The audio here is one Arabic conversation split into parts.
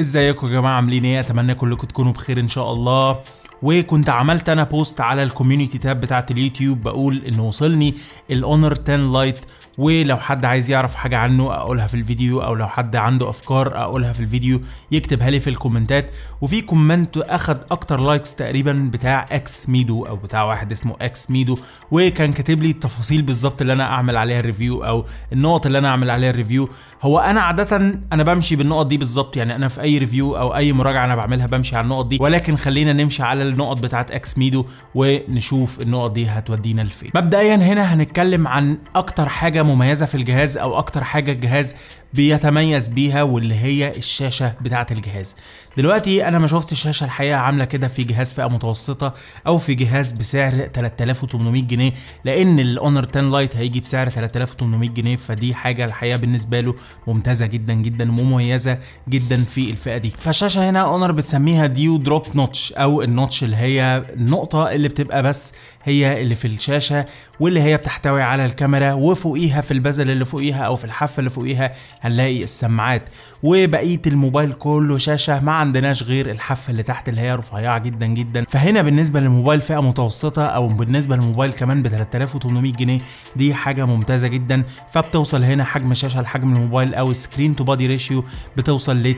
ازيكم يا جماعه عاملين ايه اتمنى كلكم تكونوا بخير ان شاء الله وكنت عملت انا بوست على الكوميونتي تاب بتاعت اليوتيوب بقول ان وصلني الاونر 10 لايت ولو حد عايز يعرف حاجة عنه اقولها في الفيديو او لو حد عنده افكار اقولها في الفيديو يكتبها لي في الكومنتات وفي كومنت اخد اكتر لايكس تقريبا بتاع اكس ميدو او بتاع واحد اسمه اكس ميدو وكان كاتب لي التفاصيل بالظبط اللي انا اعمل عليها الريفيو او النقط اللي انا اعمل عليها الريفيو هو انا عادة انا بمشي بالنقط دي بالظبط يعني انا في اي ريفيو او اي مراجعة انا بعملها بمشي على النقط دي ولكن خلينا نمشي على النقط بتاعت اكس ميدو ونشوف النقط دي هتودينا لفين مبدئيا هنا هنتكلم عن اكتر حاجه مميزه في الجهاز او اكتر حاجه الجهاز بيتميز بيها واللي هي الشاشه بتاعت الجهاز دلوقتي انا ما شفت الشاشه الحقيقه عامله كده في جهاز فئه متوسطه او في جهاز بسعر 3800 جنيه لان الاونر 10 لايت هيجي بسعر 3800 جنيه فدي حاجه الحقيقه بالنسبه له ممتازه جدا جدا ومميزه جدا في الفئه دي فالشاشه هنا اونر بتسميها ديو دروب نوتش او النوتش التاتش اللي هي النقطة اللي بتبقى بس هي اللي في الشاشة واللي هي بتحتوي على الكاميرا وفوقيها في البزل اللي فوقيها أو في الحافة اللي فوقيها هنلاقي السماعات وبقية الموبايل كله شاشة ما عندناش غير الحافة اللي تحت اللي هي رفيعة جدا جدا فهنا بالنسبة للموبايل فئة متوسطة أو بالنسبة للموبايل كمان ب 3800 جنيه دي حاجة ممتازة جدا فبتوصل هنا حجم الشاشة لحجم الموبايل أو سكرين تو بادي ريشيو بتوصل ل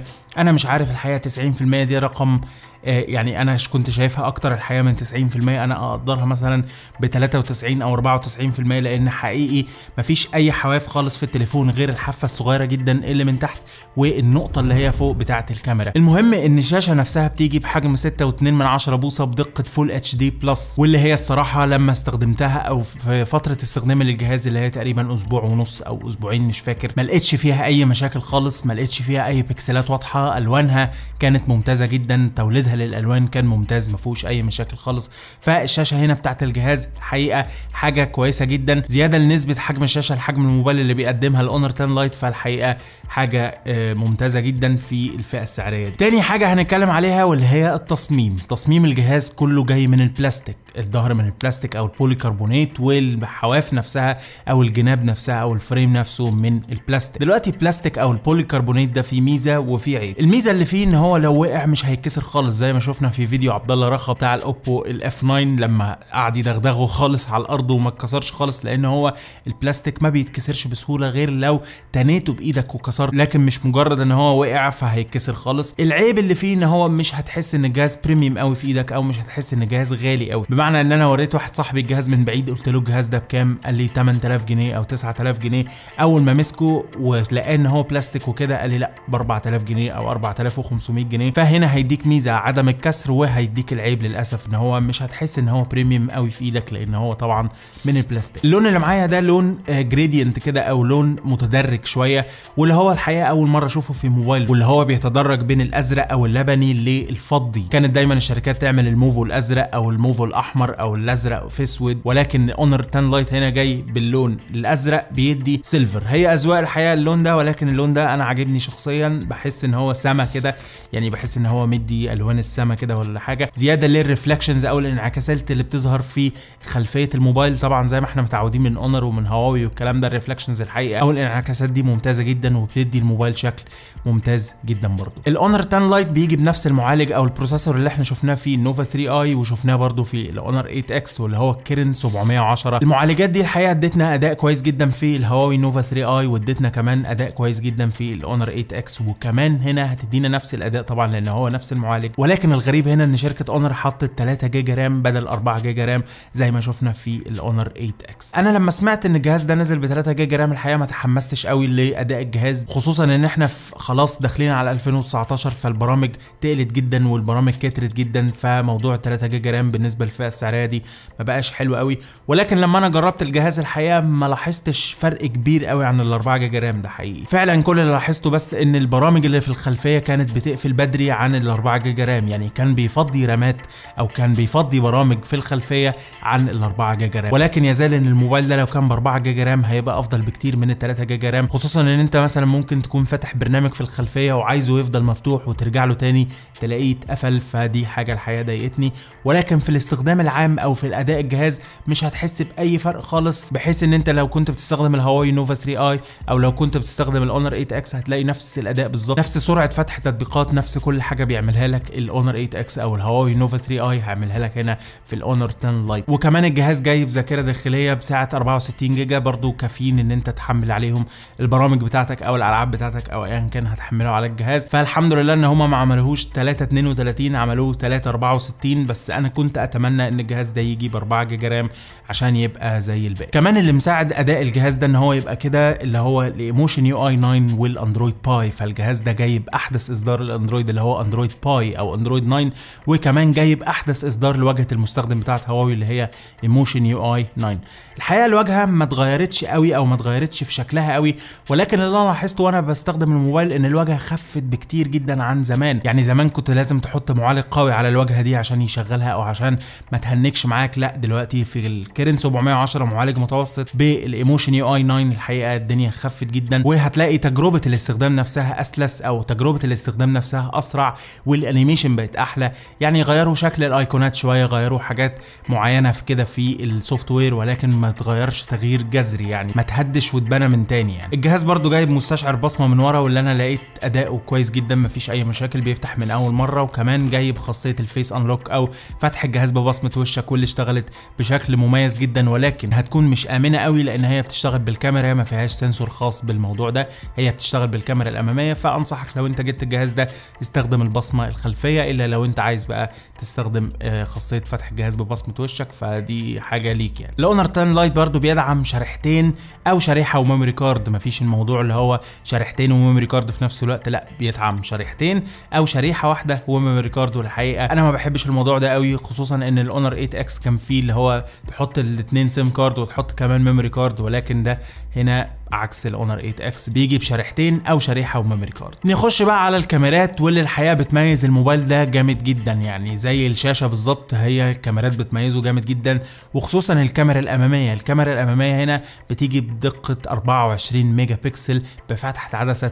90% انا مش عارف الحقيقه 90% دي رقم آه، يعني انا كنت شايفها اكتر الحقيقه من 90% انا اقدرها مثلا ب 93 او 94% لان حقيقي مفيش اي حواف خالص في التليفون غير الحافه الصغيره جدا اللي من تحت والنقطه اللي هي فوق بتاعه الكاميرا المهم ان الشاشه نفسها بتيجي بحجم 6.2 من 10 بوصه بدقه فول اتش دي بلس واللي هي الصراحه لما استخدمتها او في فتره استخدامي للجهاز اللي هي تقريبا اسبوع ونص او اسبوعين مش فاكر ما لقيتش فيها اي مشاكل خالص ما لقيتش فيها اي بكسلات واضحه الوانها كانت ممتازه جدا توليدها للالوان كان ممتاز ما فيهوش اي مشاكل خالص فالشاشه هنا بتاعت الجهاز الحقيقه حاجه كويسه جدا زياده لنسبه حجم الشاشه لحجم الموبايل اللي بيقدمها الاونر 10 لايت فالحقيقه حاجه آه، ممتازه جدا في الفئه السعريه دي. تاني حاجه هنتكلم عليها واللي هي التصميم تصميم الجهاز كله جاي من البلاستيك الظهر من البلاستيك او البوليكربونات والحواف نفسها او الجناب نفسها او الفريم نفسه من البلاستيك دلوقتي البلاستيك او البوليكربونات ده فيه ميزه وفيه عيب الميزه اللي فيه ان هو لو وقع مش هيتكسر خالص زي ما شفنا في فيديو عبد الله رخا بتاع الاوبو الاف 9 لما قعد يدغدغه خالص على الارض وما اتكسرش خالص لان هو البلاستيك ما بيتكسرش بسهوله غير لو تنيته بايدك وكسرت لكن مش مجرد ان هو وقع فهيتكسر خالص العيب اللي فيه ان هو مش هتحس ان الجهاز بريميوم قوي في ايدك او مش هتحس ان الجهاز غالي قوي بمعنى ان انا وريت واحد صاحبي الجهاز من بعيد قلت له الجهاز ده بكام قال لي 8000 جنيه او 9000 جنيه اول ما مسكه ولقاه ان هو بلاستيك وكده قال لي لا ب 4000 جنيه او 4500 جنيه فهنا هيديك ميزه عدم الكسر وهيديك العيب للاسف ان هو مش هتحس ان هو بريميوم قوي في ايدك لان هو طبعا من البلاستيك اللون اللي معايا ده لون جريدينت آه، كده او لون متدرج شويه واللي هو الحقيقه اول مره اشوفه في موبايل واللي هو بيتدرج بين الازرق او اللبني للفضي كانت دايما الشركات تعمل الموفو الازرق او الموفو الاحمر او الازرق في اسود ولكن اونر 10 لايت هنا جاي باللون الازرق بيدي سيلفر هي اذواق الحقيقه اللون ده ولكن اللون ده انا عاجبني شخصيا بحس ان هو هو سما كده يعني بحس ان هو مدي الوان السما كده ولا حاجه زياده للريفلكشنز او الانعكاسات اللي بتظهر في خلفيه الموبايل طبعا زي ما احنا متعودين من اونر ومن هواوي والكلام ده الريفلكشنز الحقيقه او الانعكاسات دي ممتازه جدا وبتدي الموبايل شكل ممتاز جدا برده الاونر 10 لايت بيجي بنفس المعالج او البروسيسور اللي احنا شفناه في النوفا 3 اي وشفناه برده في الاونر 8 اكس واللي هو الكيرن 710 المعالجات دي الحقيقه ادتنا اداء كويس جدا في الهواوي نوفا 3 اي وادتنا كمان اداء كويس جدا في الاونر 8 اكس وكمان هنا هنا هتدينا نفس الاداء طبعا لان هو نفس المعالج ولكن الغريب هنا ان شركه اونر حطت 3 جيجا رام بدل 4 جيجا رام زي ما شفنا في الاونر 8 اكس انا لما سمعت ان الجهاز ده نزل ب 3 جيجا رام الحقيقه ما تحمستش قوي لاداء الجهاز خصوصا ان احنا خلاص داخلين على 2019 فالبرامج تقلت جدا والبرامج كترت جدا فموضوع 3 جيجا رام بالنسبه للفئه السعريه دي ما بقاش حلو قوي ولكن لما انا جربت الجهاز الحقيقه ما لاحظتش فرق كبير قوي عن ال 4 جيجا رام ده حقيقي فعلا كل اللي لاحظته بس ان البرامج اللي في ال الخلفيه كانت بتقفل بدري عن ال 4 جيجا رام يعني كان بيفضي رامات او كان بيفضي برامج في الخلفيه عن ال 4 جيجا رام ولكن يزال ان الموبايل ده لو كان ب 4 جيجا رام هيبقى افضل بكتير من ال 3 جيجا رام خصوصا ان انت مثلا ممكن تكون فاتح برنامج في الخلفيه وعايزه يفضل مفتوح وترجع له تاني تلاقيه اتقفل فدي حاجه الحقيقه ضايقتني ولكن في الاستخدام العام او في الاداء الجهاز مش هتحس باي فرق خالص بحيث ان انت لو كنت بتستخدم الهواوي نوفا 3 اي او لو كنت بتستخدم الاونر 8 اكس هتلاقي نفس الاداء بالظبط نفس سرعه سرعه فتح تطبيقات نفس كل حاجه بيعملها لك الاونر 8 اكس او الهواوي نوفا 3 اي هعملها لك هنا في الاونر 10 لايت وكمان الجهاز جاي بذاكره داخليه بسعه 64 جيجا برضو كافيين ان انت تحمل عليهم البرامج بتاعتك او الالعاب بتاعتك او ايا كان هتحمله على الجهاز فالحمد لله ان هما ما عملوهوش 3 32 عملوه 3 64 بس انا كنت اتمنى ان الجهاز ده يجي ب 4 جيجا رام عشان يبقى زي الباقي كمان اللي مساعد اداء الجهاز ده ان هو يبقى كده اللي هو الايموشن يو اي 9 والاندرويد باي فالجهاز ده جايب جايب احدث اصدار الاندرويد اللي هو اندرويد باي او اندرويد 9 وكمان جايب احدث اصدار لواجهه المستخدم بتاعت هواوي اللي هي ايموشن يو اي 9 الحقيقه الواجهه ما اتغيرتش قوي او ما اتغيرتش في شكلها قوي ولكن اللي انا لاحظته وانا بستخدم الموبايل ان الواجهه خفت بكتير جدا عن زمان يعني زمان كنت لازم تحط معالج قوي على الواجهه دي عشان يشغلها او عشان ما تهنكش معاك لا دلوقتي في الكيرن 710 معالج متوسط بالايموشن يو اي 9 الحقيقه الدنيا خفت جدا وهتلاقي تجربه الاستخدام نفسها اسلس او تجربه الاستخدام نفسها اسرع والانيميشن بقت احلى يعني غيروا شكل الايقونات شويه غيروا حاجات معينه في كده في السوفت وير ولكن ما تغيرش تغيير جذري يعني ما تهدش وتبنى من تاني يعني الجهاز برده جايب مستشعر بصمه من ورا واللي انا لقيت اداؤه كويس جدا ما فيش اي مشاكل بيفتح من اول مره وكمان جايب خاصيه الفيس انلوك او فتح الجهاز ببصمه وشك واللي اشتغلت بشكل مميز جدا ولكن هتكون مش امنه قوي لان هي بتشتغل بالكاميرا ما فيهاش سنسور خاص بالموضوع ده هي بتشتغل بالكاميرا الاماميه فانصحك لو لو انت جبت الجهاز ده استخدم البصمه الخلفيه الا لو انت عايز بقى تستخدم آه، خاصيه فتح الجهاز ببصمه وشك فدي حاجه ليك يعني الاونر 10 لايت برضو بيدعم شريحتين او شريحه وميموري كارد مفيش الموضوع اللي هو شريحتين وميموري كارد في نفس الوقت لا بيدعم شريحتين او شريحه واحده وميموري كارد والحقيقه انا ما بحبش الموضوع ده قوي خصوصا ان الاونر 8 اكس كان فيه اللي هو تحط الاثنين سيم كارد وتحط كمان ميموري كارد ولكن ده هنا عكس الاونر 8 اكس بيجي بشريحتين او شريحه وميموري كارد نخش بقى على الكاميرات واللي الحقيقه بتميز الموبايل ده جامد جدا يعني زي الشاشه بالظبط هي الكاميرات بتميزه جامد جدا وخصوصا الكاميرا الاماميه الكاميرا الاماميه هنا بتيجي بدقه 24 ميجا بكسل بفتحه عدسه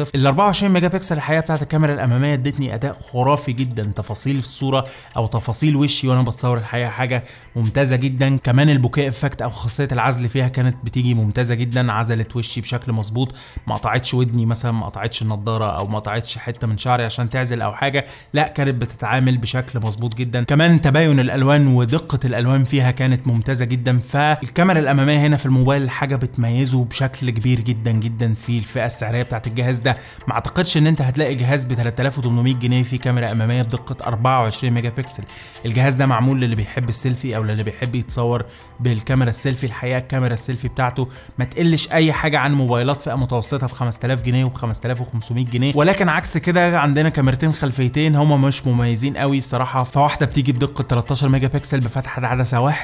2.0 ال 24 ميجا بكسل الحقيقه بتاعت الكاميرا الاماميه ادتني اداء خرافي جدا تفاصيل الصوره او تفاصيل وشي وانا بتصور الحقيقه حاجه ممتازه جدا كمان البوكيه افكت او خاصيه العزل فيها كانت بتيجي ممتازه جدا عزل نزلت وشي بشكل مظبوط ما قطعتش ودني مثلا ما قطعتش النضاره او ما قطعتش حته من شعري عشان تعزل او حاجه لا كانت بتتعامل بشكل مظبوط جدا كمان تباين الالوان ودقه الالوان فيها كانت ممتازه جدا فالكاميرا الاماميه هنا في الموبايل حاجه بتميزه بشكل كبير جدا جدا في الفئه السعريه بتاعت الجهاز ده ما اعتقدش ان انت هتلاقي جهاز ب 3800 جنيه فيه كاميرا اماميه بدقه 24 ميجا بكسل الجهاز ده معمول للي بيحب السيلفي او للي بيحب يتصور بالكاميرا السيلفي الحقيقه الكاميرا السيلفي بتاعته ما تقلش اي حاجه عن موبايلات فئه متوسطه ب 5000 جنيه وب 5500 جنيه ولكن عكس كده عندنا كاميرتين خلفيتين هما مش مميزين قوي الصراحه فواحده بتيجي بدقه 13 ميجا بكسل بفتحه عدسه 1.8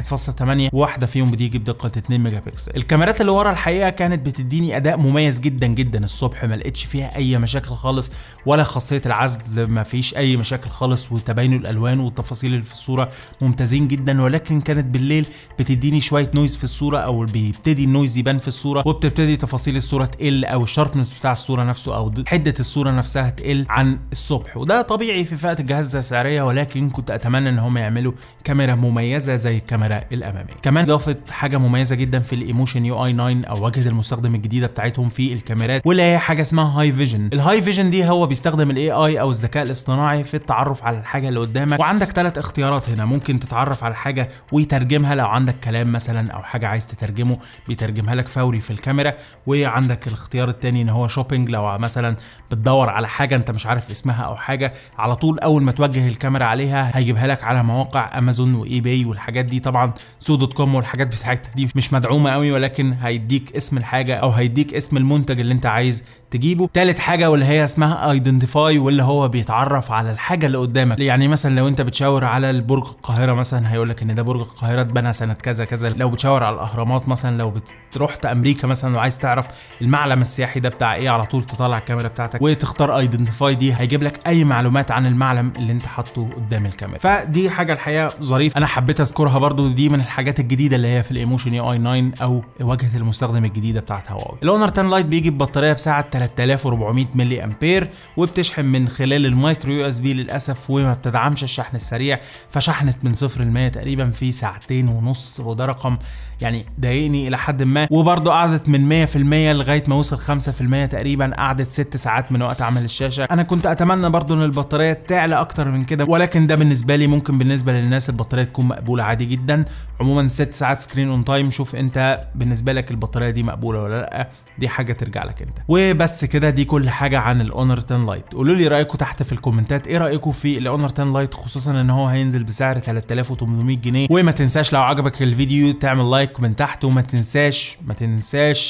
وواحده فيهم بتيجي بدقه 2 ميجا بكسل الكاميرات اللي ورا الحقيقه كانت بتديني اداء مميز جدا جدا الصبح ما لقيتش فيها اي مشاكل خالص ولا خاصيه العزل ما فيش اي مشاكل خالص وتباين الالوان والتفاصيل اللي في الصوره ممتازين جدا ولكن كانت بالليل بتديني شويه نويز في الصوره او بيبتدي النويز يبان في الصوره وبتبتدي تفاصيل الصوره تقل او الشاربنس بتاع الصوره نفسه او حده الصوره نفسها تقل عن الصبح وده طبيعي في فئه الجهاز السعريه ولكن كنت اتمنى ان هم يعملوا كاميرا مميزه زي الكاميرا الاماميه كمان اضافه حاجه مميزه جدا في الايموشن يو اي 9 او واجهه المستخدم الجديده بتاعتهم في الكاميرات واللي هي حاجه اسمها هاي فيجن الهاي فيجن دي هو بيستخدم الاي اي او الذكاء الاصطناعي في التعرف على الحاجه اللي قدامك وعندك ثلاث اختيارات هنا ممكن تتعرف على حاجه ويترجمها لو عندك كلام مثلا او حاجه عايز تترجمه بيترجمها لك فوري في الكاميرا الكاميرا وعندك الاختيار التاني ان هو شوبينج لو مثلا بتدور على حاجه انت مش عارف اسمها او حاجه على طول اول ما توجه الكاميرا عليها هيجيبها لك على مواقع امازون واي باي والحاجات دي طبعا سو دوت كوم والحاجات بتاعتها دي مش مدعومه قوي ولكن هيديك اسم الحاجه او هيديك اسم المنتج اللي انت عايز تجيبه ثالث حاجه واللي هي اسمها ايدنتيفاي واللي هو بيتعرف على الحاجه اللي قدامك يعني مثلا لو انت بتشاور على البرج القاهره مثلا هيقول لك ان ده برج القاهره اتبنى سنه كذا كذا لو بتشاور على الاهرامات مثلا لو بتروح امريكا مثلا مثلا وعايز تعرف المعلم السياحي ده بتاع ايه على طول تطلع الكاميرا بتاعتك وتختار ايدنتيفاي دي هيجيب لك اي معلومات عن المعلم اللي انت حاطه قدام الكاميرا فدي حاجه الحقيقه ظريف انا حبيت اذكرها برضو دي من الحاجات الجديده اللي هي في الايموشن اي اي 9 او واجهه المستخدم الجديده بتاعت هواوي الاونر 10 لايت بيجي ببطاريه بسعه 3400 ملي امبير وبتشحن من خلال المايكرو يو اس بي للاسف وما بتدعمش الشحن السريع فشحنت من صفر ل تقريبا في ساعتين ونص وده رقم يعني ضايقني الى حد ما وبرده قعدت من 100% لغايه ما وصل 5% تقريبا قعدت 6 ساعات من وقت عمل الشاشه انا كنت اتمنى برضو ان البطاريه تعلى اكتر من كده ولكن ده بالنسبه لي ممكن بالنسبه للناس البطاريه تكون مقبوله عادي جدا عموما 6 ساعات سكرين اون تايم شوف انت بالنسبه لك البطاريه دي مقبوله ولا لا دي حاجه ترجع لك انت وبس كده دي كل حاجه عن الاونر 10 لايت قولوا لي رايكم تحت في الكومنتات ايه رايكم في الاونر 10 لايت خصوصا ان هو هينزل بسعر 3800 جنيه وما تنساش لو عجبك الفيديو تعمل لايك من تحت وما تنساش ما تنساش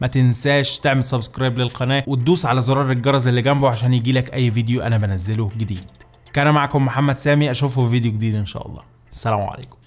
ما تنساش تعمل سبسكرايب للقناه وتدوس على زرار الجرس اللي جنبه عشان يجيلك اي فيديو انا بنزله جديد كان معكم محمد سامي اشوفه في فيديو جديد ان شاء الله السلام عليكم